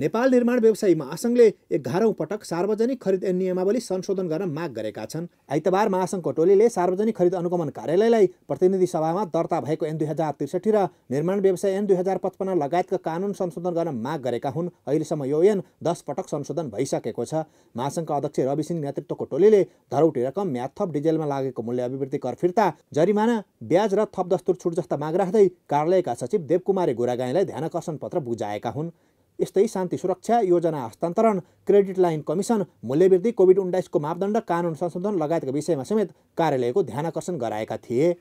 नेपाल निर्माण व्यवसायीमा महासङ्घले एघारौँ पटक सार्वजनिक खरिद नियमावली संशोधन गर्न माग गरेका छन् आइतबार महासङ्घको टोलीले सार्वजनिक खरिद अनुगमन कार्यालयलाई प्रतिनिधि सभामा दर्ता भएको एन दुई हजार त्रिसठी र निर्माण व्यवसाय एन दुई हजार पचपन्न लगायतका कानुन संशोधन गर्न माग गरेका हुन् अहिलेसम्म यो एन दस पटक संशोधन भइसकेको छ महासङ्घका अध्यक्ष रवि सिंह नेतृत्वको टोलीले धरौटी रकम म्याथप डिजेलमा लागेको मूल्य अभिवृद्धि कर फिर्ता जरिमाना ब्याज र थप दस्तुर छुट जस्ता माग राख्दै कार्यालयका सचिव देवकुमारी गोरागाईलाई ध्यानकर्षण पत्र बुझाएका हुन् यस्तै शान्ति सुरक्षा योजना हस्तान्तरण क्रेडिट लाइन कमिसन मूल्यवृद्धि कोभिड उन्नाइसको मापदण्ड कानुन संशोधन लगायतका विषयमा समेत कार्यालयको ध्यानकर्षण गराएका थिए